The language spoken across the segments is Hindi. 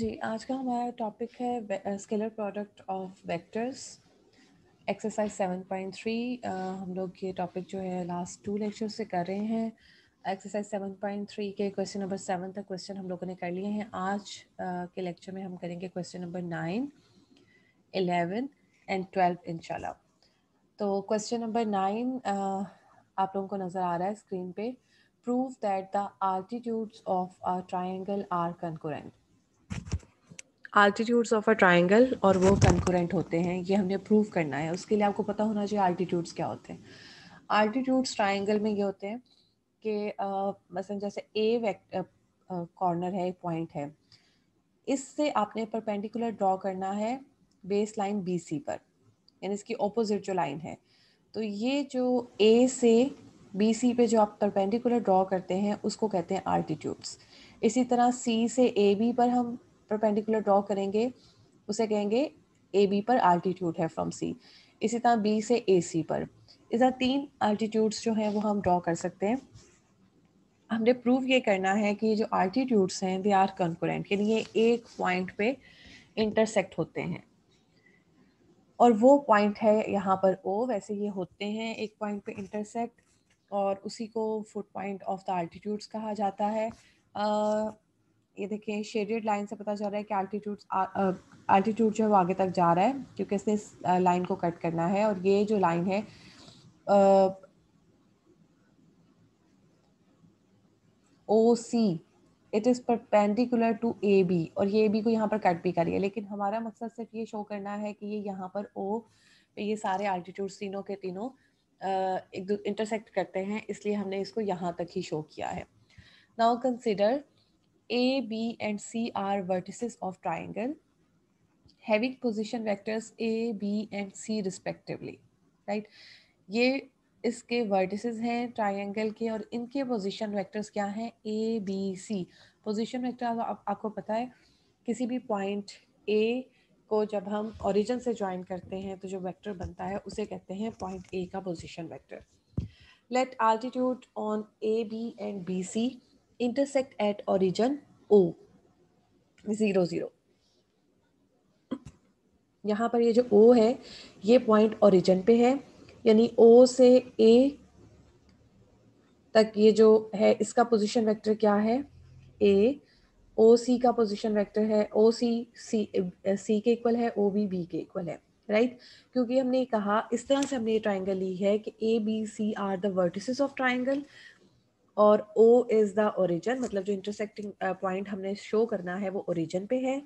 जी आज का हमारा टॉपिक है scalar product of vectors exercise seven point three हम लोग ये टॉपिक जो है लास्ट टू लेक्चर से कर रहे हैं एक्सरसाइज सेवन पॉइंट थ्री के क्वेश्चन नंबर सेवन तक क्वेश्चन हम लोगों ने कर लिए हैं आज uh, के लेक्चर में हम करेंगे question number nine eleven and twelve इनशाला तो क्वेश्चन नंबर नाइन आप लोगों को नज़र आ रहा है स्क्रीन पे prove that the altitudes of our triangle are concurrent altitudes of a triangle और वो कंकुरेंट होते हैं ये हमने प्रूव करना है उसके लिए आपको पता होना चाहिए आल्टीट्यूड्स क्या होते हैं आल्टीट्यूड्स ट्राइंगल में ये होते हैं कि मसलन जैसे ए कॉर्नर है पॉइंट है इससे आपने परपेंडिकुलर ड्रॉ करना है बेस लाइन बी सी पर यानी इसकी ओपोजिट जो लाइन है तो ये जो ए से बी सी पे जो आप परपेंडिकुलर ड्रॉ करते हैं उसको कहते हैं आल्टीट्यूड्स इसी तरह सी से ए बी पर हम परपेंडिकुलर ड्रॉ करेंगे उसे कहेंगे ए बी पर आल्टीट्यूड है फ्रॉम सी इसी तरह बी से ए सी पर इस तरह तीन आल्टीट्यूड्स जो हैं वो हम ड्रॉ कर सकते हैं हमने प्रूव ये करना है कि जो आल्टीट्यूड्स हैं दे आर कंकुरेंट यानी ये एक पॉइंट पे इंटरसेक्ट होते हैं और वो पॉइंट है यहाँ पर ओ वैसे ये होते हैं एक पॉइंट पे इंटरसेक्ट और उसी को foot point of the altitudes कहा जाता है ये देखिए शेडेड लाइन से पता चल रहा है कि आल्टीट्यूड आल्टीट्यूड जो है वो आगे तक जा रहा है क्योंकि इसने इस लाइन को कट करना है और ये जो लाइन है O C it is perpendicular to A B और ये बी को यहाँ पर कट भी करिए लेकिन हमारा मकसद सिर्फ ये शो करना है कि ये यहाँ पर ओ पे ये सारे आल्टीट्यूड्स तीनों के तीनों एक इंटरसेक्ट करते हैं इसलिए हमने इसको यहाँ तक ही शो किया है now consider A, B and C are vertices of triangle having position vectors A, B and C respectively, right? ये इसके vertices हैं triangle के और इनके position vectors क्या हैं A B C position vector आप, आपको पता है किसी भी point a को जब हम ओरिजिन से ज्वाइन करते हैं तो जो वेक्टर बनता है उसे कहते हैं पॉइंट ए का position vector let altitude on A B and B C intersect at origin O zero zero यहाँ पर ये जो O है ये पॉइंट ओरिजन पे है यानी O से A तक ये जो है इसका पोजीशन वेक्टर क्या है A ओ सी का पोजिशन वैक्टर है ओ सी सी सी के इक्वल है ओ बी बी के इक्वल है राइट right? क्योंकि हमने कहा इस तरह से हमने ये ट्राइंगल ली है कि A B C are the vertices of triangle और ओ इज द ओरिजन मतलब जो इंटरसेक्टिंग पॉइंट uh, हमने शो करना है वो ओरिजन पे है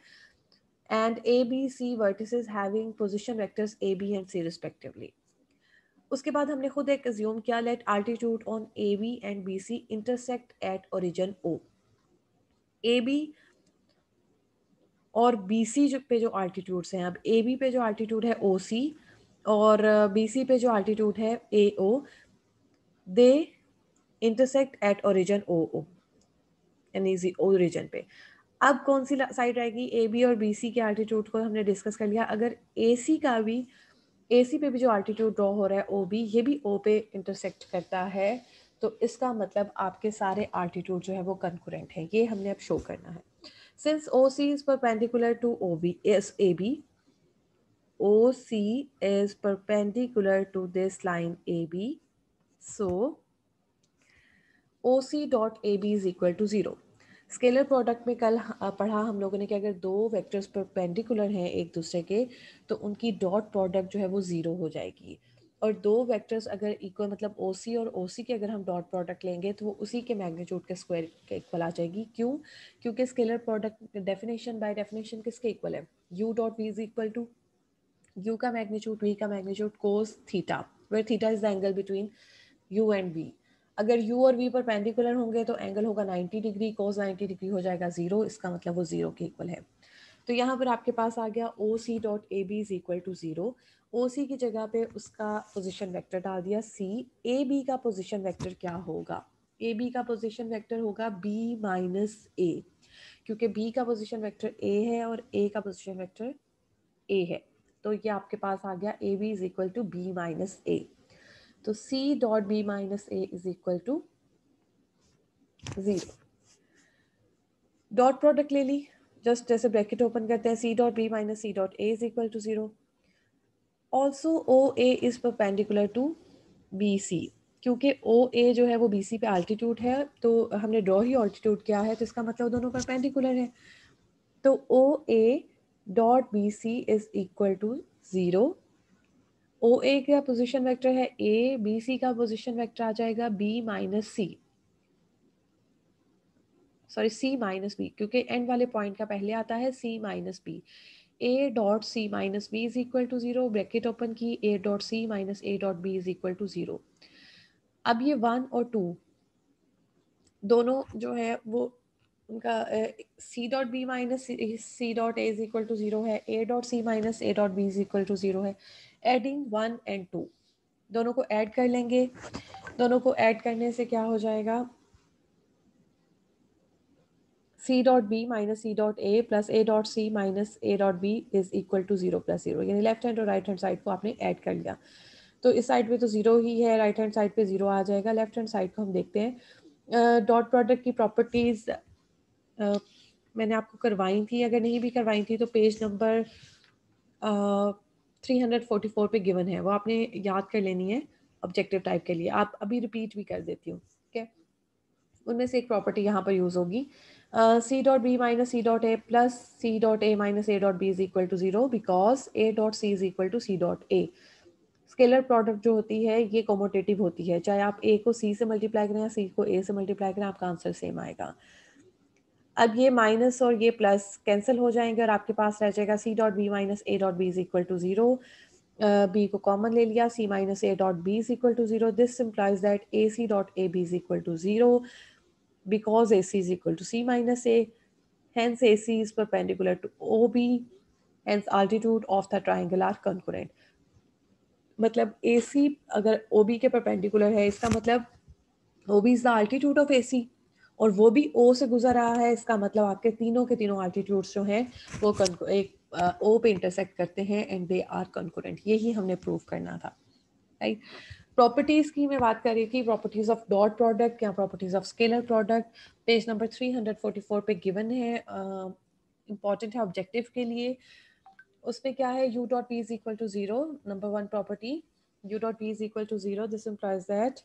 and A B C vertices having position vectors A B and C respectively उसके बाद हमने खुद एक एज्यूम किया let altitude on A B and B C intersect at origin O A B और बी सी जो पे जो आल्टीट्यूड्स हैं अब ए बी पे जो आल्टीट्यूड है ओ सी और बी uh, सी पे जो आल्टीट्यूड है A O they intersect at origin O O यानी ओरिजन पे अब कौन सी साइड रहेगी ए बी और बी सी के आल्टीट्यूड को हमने डिस्कस कर लिया अगर ए सी का भी ए सी पे भी जो आल्टीट्यूड ड्रॉ हो रहा है ओ बी ये भी ओ पे इंटरसेक्ट करता है तो इसका मतलब आपके सारे आल्टीट्यूड जो है वो कंकुरेंट है ये हमने अब शो करना है since O C is perpendicular to O B as A B O C is perpendicular to this line A B so O C dot A B is equal to zero scalar product में कल पढ़ा हम लोगों ने कि अगर दो वेक्टर्स पेंडिकुलर हैं एक दूसरे के तो उनकी डॉट प्रोडक्ट जो है वो ज़ीरो हो जाएगी और दो वेक्टर्स अगर इक्वल मतलब ओ सी और ओ सी के अगर हम डॉट प्रोडक्ट लेंगे तो वो उसी के मैग्नीट्यूड के स्क्वायर के इक्वल आ जाएगी क्यों क्योंकि scalar product definition by definition किसके इक्वल है U dot V is equal to U का मैग्नीट्यूड वी का magnitude cos theta where theta is the angle between U and V अगर यू और वी पर पेंडिकुलर होंगे तो एंगल होगा 90 डिग्री कोस 90 डिग्री हो जाएगा जीरो इसका मतलब वो जीरो के इक्वल है तो यहाँ पर आपके पास आ गया O C dot A B is equal to zero O C की जगह पे उसका पोजिशन वैक्टर डाल दिया सी ए बी का पोजिशन वैक्टर क्या होगा ए बी का पोजिशन वैक्टर होगा बी माइनस ए क्योंकि बी का पोजिशन वैक्टर ए है और ए का पोजिशन वैक्टर ए है तो ये आपके पास आ गया A B is equal to B minus A तो c dot B minus A is equal to zero dot product ले ली जस्ट जैसे ब्रैकेट ओपन करते हैं C dot B minus C dot A is equal to zero also O A is perpendicular to B C क्योंकि ओ ए जो है वो बी सी पे आल्टीट्यूड है तो हमने ड्रॉ ही ऑल्टीट्यूड किया है तो इसका मतलब दोनों परपेंडिकुलर है तो O A dot B C is equal to zero O A का पोजिशन वैक्टर है ए बी सी का पोजिशन वैक्टर आ जाएगा B minus C sorry C minus B क्योंकि एंड वाले पॉइंट का पहले आता है C minus B A dot C minus B is equal to zero bracket open की A dot C minus A dot B is equal to zero अब ये वन और टू दोनों जो है वो उनका C dot B minus C dot A is equal to zero है A dot C minus A dot B is equal to zero है एडिंग वन एंड टू दोनों को ऐड कर लेंगे दोनों को ऐड करने से क्या हो जाएगा C dot B minus C dot A plus A dot C minus A dot B is equal to zero plus zero यानी लेफ्ट हैंड और राइट हैंड साइड को आपने ऐड कर लिया तो इस साइड पे तो जीरो ही है राइट हैंड साइड पे जीरो आ जाएगा लेफ्ट हैंड साइड को हम देखते हैं डॉट uh, प्रोडक्ट की प्रॉपर्टीज uh, मैंने आपको करवाई थी अगर नहीं भी करवाई थी तो पेज नंबर 344 पे गिवन है वो आपने याद कर लेनी है ऑब्जेक्टिव टाइप के लिए आप अभी रिपीट भी कर देती हूँ ठीक है उनमें से एक प्रॉपर्टी यहाँ पर यूज़ होगी C dot B minus C dot A plus C dot A minus A dot B is equal to zero because A dot C is equal to C dot A scalar product जो होती है ये कॉमोटेटिव होती है चाहे आप ए को सी से मल्टीप्लाई करें या सी को ए से मल्टीप्लाई करें आपका आंसर सेम आएगा अब ये माइनस और ये प्लस कैंसिल हो जाएंगे और आपके पास रह जाएगा C dot B minus A dot B is equal to zero B को कॉमन ले लिया C minus A dot B is equal to zero this implies that A C dot A B is equal to zero because A C is equal to C minus A hence AC is to O B hence altitude of the triangle are concurrent. मतलब सी अगर बी के परपेंडिकुलर है इसका मतलब O B is the altitude of A C और वो भी ओ से गुजर रहा है इसका मतलब आपके तीनों के तीनों आर्टीट्यूड्स जो हैं वो एक ओ पे इंटरसेक्ट करते हैं एंड दे आर कंकुरेंट यही हमने प्रूव करना था राइट प्रॉपर्टीज़ की मैं बात कर रही थी प्रॉपर्टीज़ ऑफ डॉट प्रोडक्ट या properties of scalar product page number 344 पे गिवन है इम्पॉर्टेंट uh, है ऑब्जेक्टिव के लिए उसमें क्या है U dot P is equal to zero number one property U dot P is equal to zero this implies that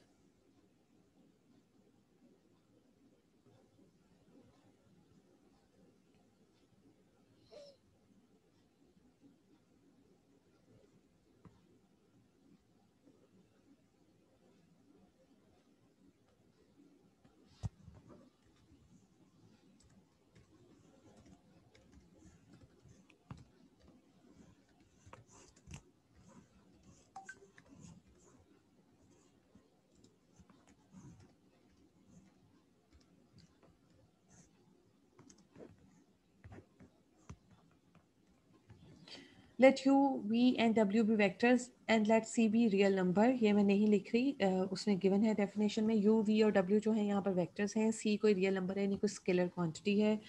let U V and W be vectors and let C be real number ये मैं नहीं लिख रही uh, उसने गिवन है डेफिनेशन में यू वी और डब्ल्यू जो तो। तो है यहाँ पर वैक्टर्स हैं सी कोई रियल नंबर है नहीं कोई स्केलर क्वान्टिटी है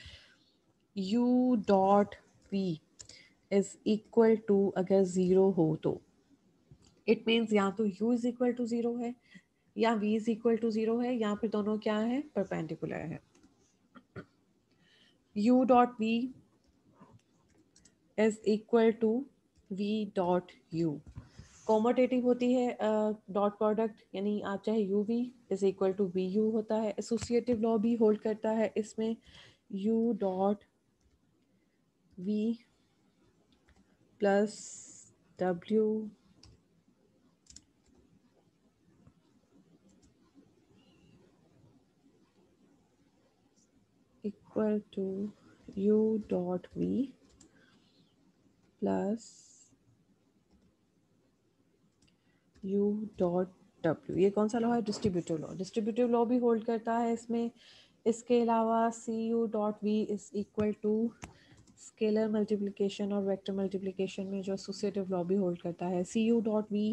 U dot V is equal to अगर ज़ीरो हो तो इट मीन्स या तो U is equal to zero है या V is equal to zero है या फिर दोनों क्या है परपेंडिकुलर है U dot V is equal to V dot U commutative होती है डॉट uh, प्रोडक्ट यानी आप चाहे U V is equal to V U होता है एसोसिएटिव लॉ भी होल्ड करता है इसमें U dot V plus W equal to U dot V plus U dot W ये कौन सा लॉ है डिस्ट्रीब्यूटिव लॉ डिस्ट्रीब्यूटिव लॉ भी होल्ड करता है इसमें इसके अलावा C U dot V is equal to scalar multiplication और वेक्टर मल्टीप्लिकेशन में जो एसोसिएटिव लॉ भी होल्ड करता है C U dot V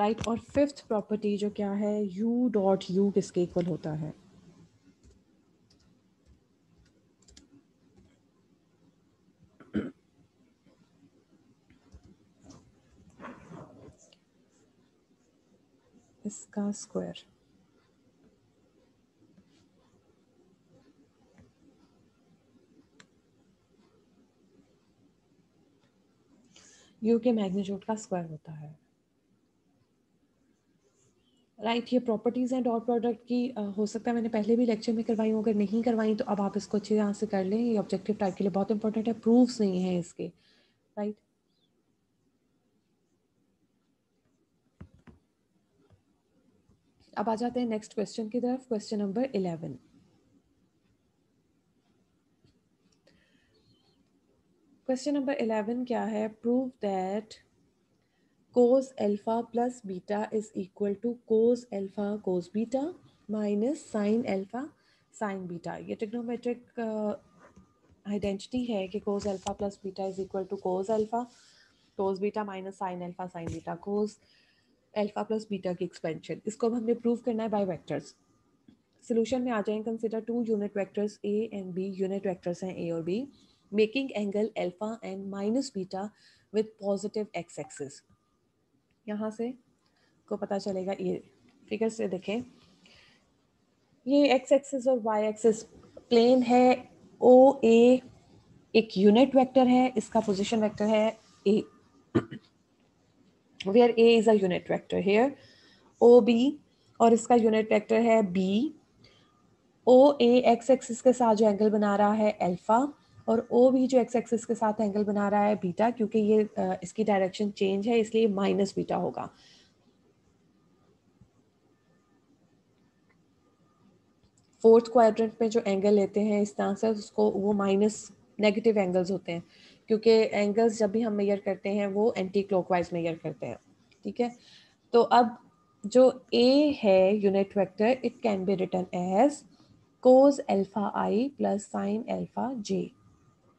right और फिफ्थ प्रॉपर्टी जो क्या है यू डॉट यू किसके इक्वल होता है इसका स्क्वायर यू के मैग्नीट्यूड का स्क्वायर होता है राइट right, ये प्रॉपर्टीज़ हैं डॉट प्रोडक्ट की आ, हो सकता है मैंने पहले भी लेक्चर में करवाई हूँ अगर नहीं करवाई तो अब आप इसको अच्छी तरह से कर लें ये ऑब्जेक्टिव टाइप के लिए बहुत इंपॉर्टेंट है प्रूफ्स नहीं है इसके राइट right? अब आ जाते हैं नेक्स्ट क्वेश्चन की तरफ question number eleven question number eleven क्या है prove that cos alpha plus beta is equal to cos alpha cos beta minus sin alpha sin beta ये trigonometric आइडेंटिटी uh, है कि cos alpha plus beta is equal to cos alpha cos beta minus sin alpha sin beta cos alpha plus beta की expansion इसको अब हमने prove करना है by vectors solution में आ जाएं consider two unit vectors a and b unit vectors हैं a और b making angle alpha and minus beta with positive x axis यहाँ से को पता चलेगा ये फिगर से देखें ये एक्स एक्सिस और वाई एक्सिस प्लेन है ओ ए एक यूनिट वेक्टर है इसका पोजीशन वेक्टर है A where A is a unit vector here O B और इसका यूनिट वेक्टर है B O A X axis के साथ जो एंगल बना रहा है एल्फा और ओ भी जो एक्स एक्सिस के साथ एंगल बना रहा है बीटा क्योंकि ये इसकी डायरेक्शन चेंज है इसलिए माइनस बीटा होगा फोर्थ क्वाड्रेंट में जो एंगल लेते हैं इस तरह से उसको वो माइनस नेगेटिव एंगल्स होते हैं क्योंकि एंगल्स जब भी हम मेयर करते हैं वो एंटी क्लॉकवाइज मेयर करते हैं ठीक है तो अब जो ए है unit vector it can be written as cos alpha I plus sine alpha J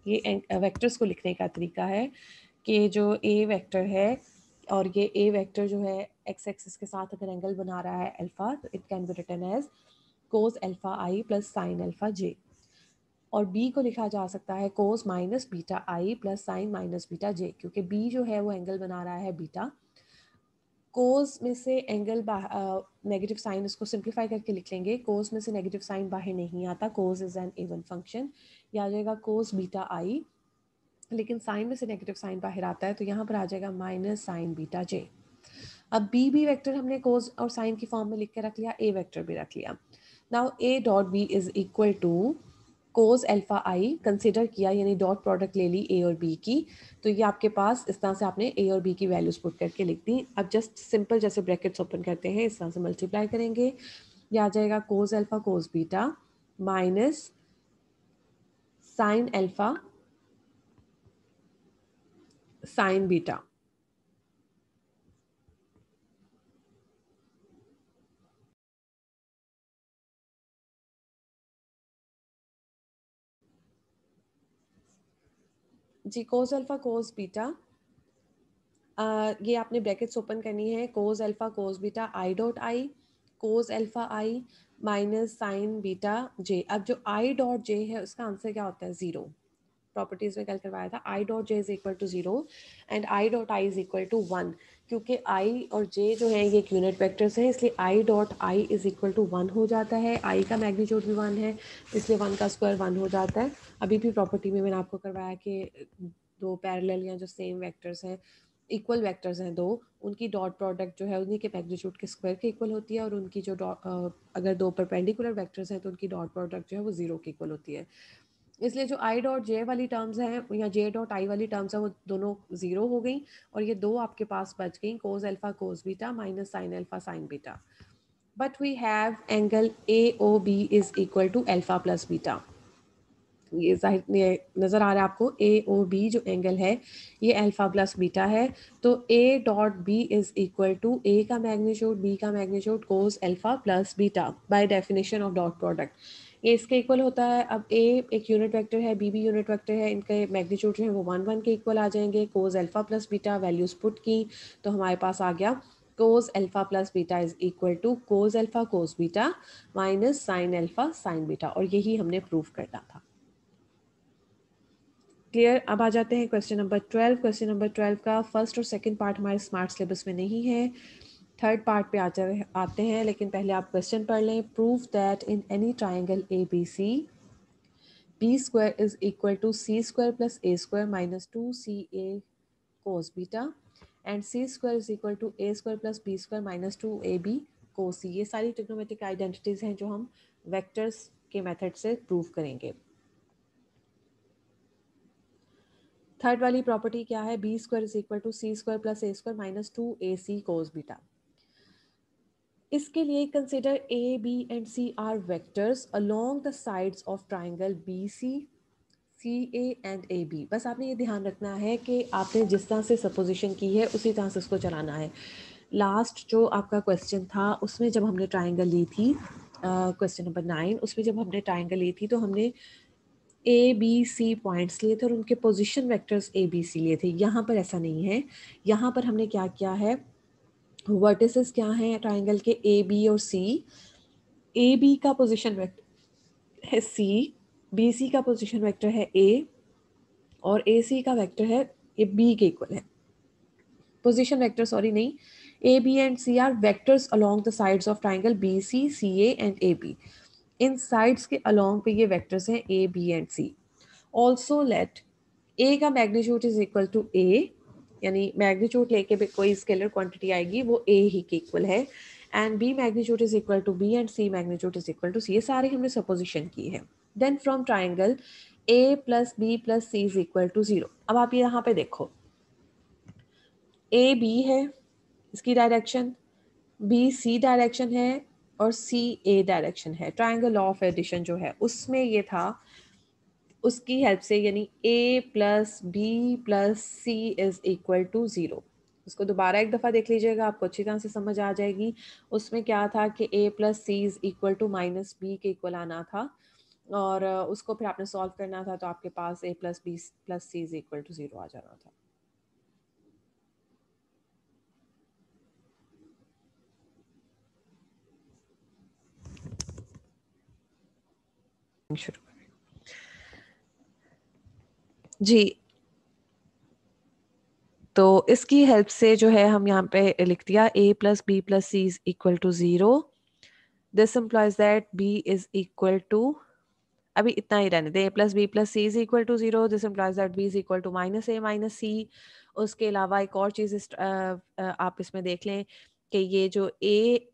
ये वेक्टर्स को लिखने का तरीका है कि जो ए वेक्टर है और ये ए वेक्टर जो है एक्स एक्सिस के साथ अगर एंगल बना रहा है अल्फ़ा तो it can be written as cos alpha I plus sine alpha J और बी को लिखा जा सकता है cos minus beta I plus sine minus beta J क्योंकि बी जो है वो एंगल बना रहा है बीटा कोस में से एंगल नेगेटिव साइन इसको सिंप्लीफाई करके लिख लेंगे कोस में से नेगेटिव साइन बाहर नहीं आता cos is an even function या आ जाएगा कोस बीटा आई लेकिन साइन में से नेगेटिव साइन बाहर आता है तो यहाँ पर आ जाएगा माइनस साइन बीटा जे अब बी बी वैक्टर हमने कोस और साइन की फॉर्म में लिख के रख लिया ए वैक्टर भी रख लिया now A dot B is equal to cos alpha I consider किया यानी डॉट प्रोडक्ट ले ली ए और बी की तो ये आपके पास इस तरह से आपने ए और बी की वैल्यूज पुट करके लिख दी अब जस्ट सिंपल जैसे ब्रैकेट्स ओपन करते हैं इस तरह से मल्टीप्लाई करेंगे या आ जाएगा cos alpha cos beta minus sine alpha, sine beta. जी कोज अल्फा कोज बीटा ये आपने ब्रैकेट्स ओपन करनी है cos alpha cos beta I dot I cos alpha I minus sine beta J अब जो आई डॉट जे है उसका आंसर क्या होता है ज़ीरो प्रॉपर्टीज में कल करवाया था I dot J is equal to zero and I dot I is equal to one क्योंकि आई और जे जो है ये एक यूनिट वेक्टर्स हैं इसलिए I dot I is equal to one हो जाता है आई का मैग्नीट्यूड भी वन है इसलिए वन का स्क्वायर वन हो जाता है अभी भी प्रॉपर्टी में मैंने आपको करवाया कि दो पैरेलल या जो सेम वेक्टर्स हैं इक्वल वेक्टर्स हैं दो उनकी डॉट प्रोडक्ट जो है उन्हीं के मैग्नीट्यूड के स्क्वायर के इक्वल होती है और उनकी जो अगर दो परपेंडिकुलर वेक्टर्स हैं तो उनकी डॉट प्रोडक्ट जो है वो जीरो के इक्वल होती है इसलिए जो आई डॉट जे वाली टर्म्स हैं या जे डॉट आई वाली टर्म्स हैं वो दोनों ज़ीरो हो गई और ये दो आपके पास बच गई cos alpha cos beta minus sine alpha sine beta but we have angle A O B is equal to alpha plus beta ये जाहिर नज़र आ रहा है आपको ए ओ बी जो एंगल है ये अल्फ़ा प्लस बीटा है तो A dot B is equal to A का मैग्नीट्यूड बी का magnitude cos alpha plus beta by definition of dot product ये इसके इक्वल होता है अब ए एक यूनिट वेक्टर है बी भी यूनिट वेक्टर है इनके मैग्नीट्यूड जो है वो वन वन के इक्वल आ जाएंगे cos alpha plus beta values put की तो हमारे पास आ गया cos alpha plus beta is equal to cos alpha cos beta minus sine alpha sine beta और यही हमने प्रूव करना था क्लियर अब आ जाते हैं question number twelve question number twelve का फर्स्ट और सेकंड पार्ट हमारे स्मार्ट सिलेबस में नहीं है थर्ड पार्ट पे आते आते हैं लेकिन पहले आप क्वेश्चन पढ़ लें prove that in any triangle A B C B square is equal to C square plus A square minus two C A cos beta and C square is equal to A square plus B square minus two A B cos ये सारी टिक्नोमेटिक आइडेंटिटीज़ हैं जो हम वेक्टर्स के मेथड से प्रूव करेंगे थर्ड वाली प्रॉपर्टी क्या है B square is equal to C square plus A square minus two A C cos beta इसके लिए consider A B and C are vectors along the sides of triangle B C C A and A B बस आपने ये ध्यान रखना है कि आपने जिस तरह से सपोजिशन की है उसी तरह से उसको चलाना है लास्ट जो आपका क्वेश्चन था उसमें जब हमने ट्राइंगल ली थी क्वेश्चन नंबर नाइन उसमें जब हमने ट्राइंगल ली थी तो हमने uh, A B C points लिए थे और उनके position vectors A B C लिए थे यहाँ पर ऐसा नहीं है यहाँ पर हमने क्या किया है वर्टिसेस क्या हैं ट्राइंगल के ए बी और सी ए बी का पोजिशन वैक्टर है सी बी सी का पोजिशन वैक्टर है ए और ए सी का वैक्टर है ये बी के इक्वल है पोजिशन वैक्टर सॉरी नहीं A B and C are vectors along the sides of triangle B C C A and A B इन साइड्स के अलोंग पे ये वेक्टर्स हैं A B and C also let A का magnitude is equal to A यानी मैग्नीट्यूड लेके भी कोई स्केलर क्वांटिटी आएगी वो ए ही के इक्वल है and B magnitude is equal to B and C magnitude is equal to C ये सारे हमने सपोजिशन की है then from triangle A plus B plus C is equal to zero अब आप ये यहाँ पे देखो ए बी है इसकी डायरेक्शन बी सी डायरेक्शन है और सी ए डायरेक्शन है ट्राइंगल ऑफ एडिशन जो है उसमें ये था उसकी हेल्प से यानी A plus B plus C is equal to zero उसको दोबारा एक दफ़ा देख लीजिएगा आपको अच्छी तरह से समझ आ जाएगी उसमें क्या था कि A plus C is equal to minus B के इक्वल आना था और उसको फिर आपने सॉल्व करना था तो आपके पास A plus B plus C is equal to zero आ जाना था शुरू करें जी तो इसकी हेल्प से जो है हम यहाँ पे लिख दिया A plus B plus C is equal to zero this implies that B is equal to अभी इतना ही रहने दे A plus B plus C is equal to zero this implies that B is equal to minus A minus C उसके अलावा एक और चीज़ इस, आप इसमें देख लें कि ये जो A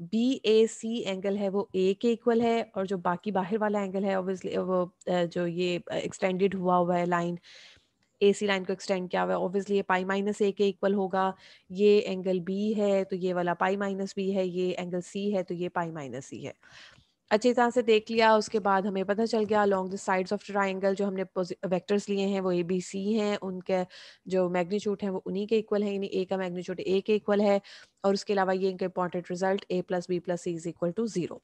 B A C angle है वो ए के इक्वल है और जो बाकी बाहर वाला एंगल है ऑब्वियसली वो जो ये एक्सटेंडेड हुआ हुआ है लाइन ए सी लाइन को एक्सटेंड किया हुआ है ऑब्वियसली ये पाई माइनस ए के इक्वल होगा ये एंगल बी है तो ये वाला पाई माइनस बी है ये एंगल सी है तो ये पाई माइनस सी है अच्छी तरह से देख लिया उसके बाद हमें पता चल गया along the sides of triangle जो हमने वेक्टर्स लिए हैं वो ए बी सी हैं उनके जो मैग्नीट्यूड है वो उन्हीं के इक्वल है यानी ए का मैग्नीट्यूड ए के इक्वल है और उसके अलावा ये इनका important result A plus B plus C is equal to zero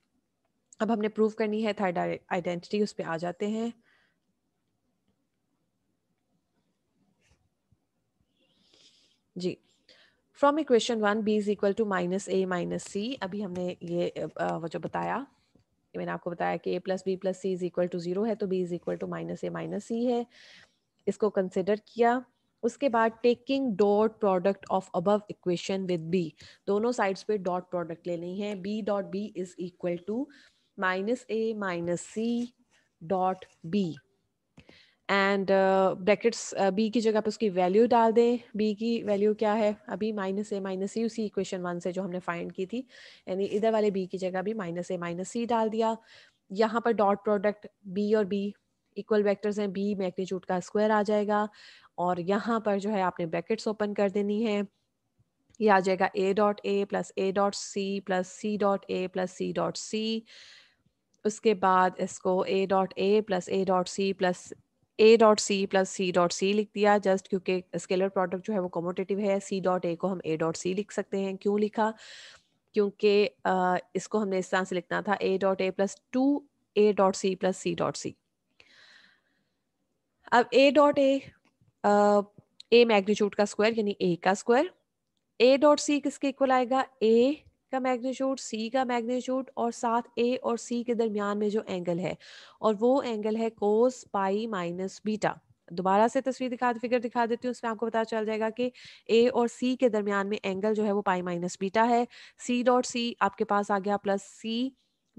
अब हमने प्रूव करनी है थर्ड आइडेंटिटी उस पर आ जाते हैं जी from equation one B is equal to minus A minus C अभी हमने ये वो जो बताया मैंने आपको बताया कि A plus B plus C is equal to zero है तो B is equal to minus A minus C है इसको कंसिडर किया उसके बाद taking dot product of above equation with B दोनों साइड्स पे डॉट प्रोडक्ट लेनी है B dot B is equal to minus A minus C dot B and brackets B की जगह पे उसकी वैल्यू डाल दें बी की वैल्यू क्या है अभी माइनस ए माइनस सी उसी इक्वेशन वन से जो हमने फाइंड की थी यानी इधर वाले बी की जगह भी माइनस ए माइनस सी डाल दिया यहाँ पर डॉट प्रोडक्ट बी और बी इक्वल वेक्टर्स हैं बी मैग्नीट्यूड का स्क्वायर आ जाएगा और यहाँ पर जो है आपने ब्रैकेट्स ओपन कर देनी है ये आ जाएगा A dot A plus A dot C plus C dot A plus C dot C उसके बाद इसको A dot A plus A dot C plus A dot C plus C dot C लिख दिया जस्ट क्योंकि स्केलर प्रोडक्ट जो है वो कॉमोटेटिव है सी डॉट ए को हम ए डॉट सी लिख सकते हैं क्यों लिखा क्योंकि इसको हमने इस तरह से लिखना था A dot A plus two A dot C plus C dot C अब A dot A A magnitude का स्क्वायर यानी ए का स्क्वायर ए डॉट सी किसके इक्वल आएगा ए का मैग्नीट्यूड सी का मैग्नीट्यूड और साथ ए और सी के दरमियान में जो एंगल है और वो एंगल है कोस पाई माइनस बीटा दोबारा से तस्वीर दिखा फिगर दिखा देती हूँ उसमें आपको पता चल जाएगा कि ए और सी के दरमियान में एंगल जो है वो पाई माइनस बीटा है सी डॉट सी आपके पास आ गया प्लस सी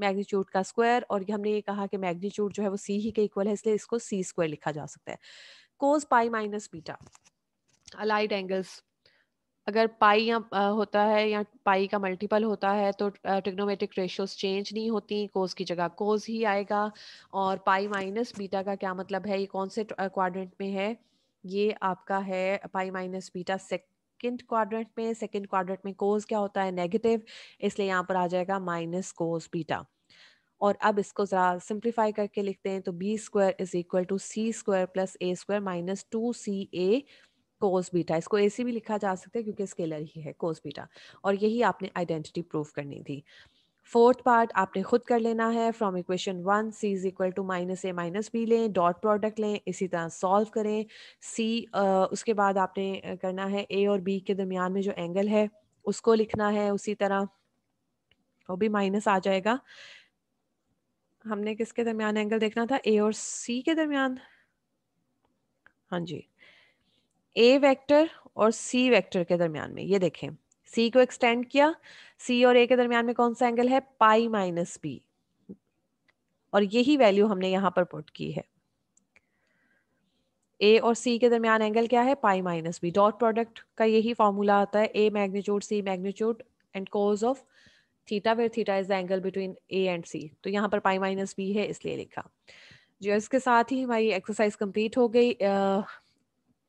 मैग्नीट्यूड का स्क्वायर और हमने ये कहा कि मैग्नीट्यूड जो है वो सी ही के इक्वल है इसलिए इसको सी स्क्वायर लिखा जा सकता है cos pi minus beta allied angles अगर पाई या होता है या पाई का मल्टीपल होता है तो ट्रिग्नोमेट्रिक रेशियोज चेंज नहीं होती कोज की जगह कोज ही आएगा और पाई माइनस बीटा का क्या मतलब है ये कौन से क्वाड्रेंट में है ये आपका है pi minus beta second quadrant में सेकेंड क्वाड्रेंट में कोज क्या होता है नेगेटिव इसलिए यहाँ पर आ जाएगा माइनस कोज बीटा और अब इसको ज़रा सिंप्लीफाई करके लिखते हैं तो B square is equal to C square plus A square minus two C A cos beta इसको ए भी लिखा जा सकता है क्योंकि स्केलर ही है कोस बीटा और यही आपने आइडेंटिटी प्रूव करनी थी फोर्थ पार्ट आपने खुद कर लेना है from equation one C is equal to minus A minus B लें डॉट प्रोडक्ट लें इसी तरह सॉल्व करें सी उसके बाद आपने करना है ए और बी के दरमियान में जो एंगल है उसको लिखना है उसी तरह वो भी माइनस आ जाएगा हमने किसके दरमियान एंगल देखना था ए और सी के दरमियान हाँ जी ए वेक्टर और सी वेक्टर के दरमियान में ये देखें सी को एक्सटेंड किया सी और ए के दरमियान में कौन सा एंगल है पाई माइनस बी और यही वैल्यू हमने यहां पर पुट की है ए और सी के दरमियान एंगल क्या है pi minus B dot product का यही फॉर्मूला आता है A magnitude C magnitude and cos of theta where theta is the angle between A and C तो यहाँ पर पाई माइनस बी है इसलिए लिखा जो इसके साथ ही हमारी एक्सरसाइज कंप्लीट हो गई uh,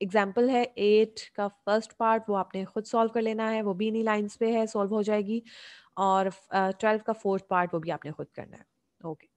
एग्जाम्पल है एट का फर्स्ट पार्ट वो आपने खुद सॉल्व कर लेना है वो भी इन्हीं लाइन्स पे है सॉल्व हो जाएगी और ट्वेल्व uh, का फोर्थ पार्ट वो भी आपने खुद करना है ओके okay.